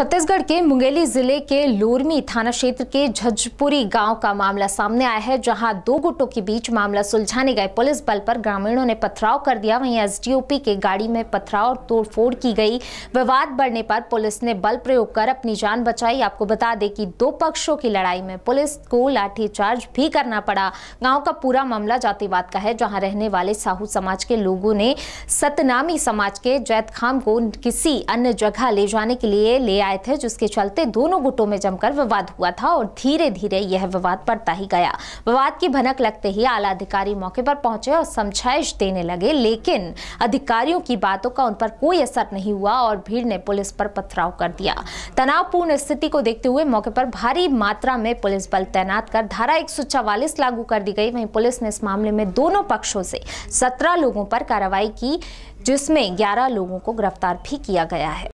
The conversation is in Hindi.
छत्तीसगढ़ के मुंगेली जिले के लोरमी थाना क्षेत्र के झजपुरी गांव का मामला सामने आया है जहां दो गुटों के बीच मामला सुलझाने गए पुलिस बल पर ग्रामीणों ने पथराव कर दिया वहीं एसडीओपी के गाड़ी में पथराव और तोड़फोड़ की गई विवाद बढ़ने पर पुलिस ने बल प्रयोग कर अपनी जान बचाई आपको बता दें कि दो पक्षों की लड़ाई में पुलिस को लाठीचार्ज भी करना पड़ा गाँव का पूरा मामला जातिवाद का है जहाँ रहने वाले साहू समाज के लोगों ने सतनामी समाज के खाम को किसी अन्य जगह ले जाने के लिए ले आए आए थे जिसके चलते दोनों गुटों में जमकर विवाद हुआ था और धीरे धीरे यह विवाद बढ़ता ही गया विवाद की भनक लगते ही आला अधिकारी मौके पर पहुंचे और समझाइश देने लगे लेकिन अधिकारियों की बातों का उन पर कोई असर नहीं हुआ और भीड़ ने पुलिस पर पथराव कर दिया तनावपूर्ण स्थिति को देखते हुए मौके पर भारी मात्रा में पुलिस बल तैनात कर धारा एक लागू कर दी गई वहीं पुलिस ने इस मामले में दोनों पक्षों से सत्रह लोगों पर कार्रवाई की जिसमें 11 लोगों को गिरफ्तार भी किया गया है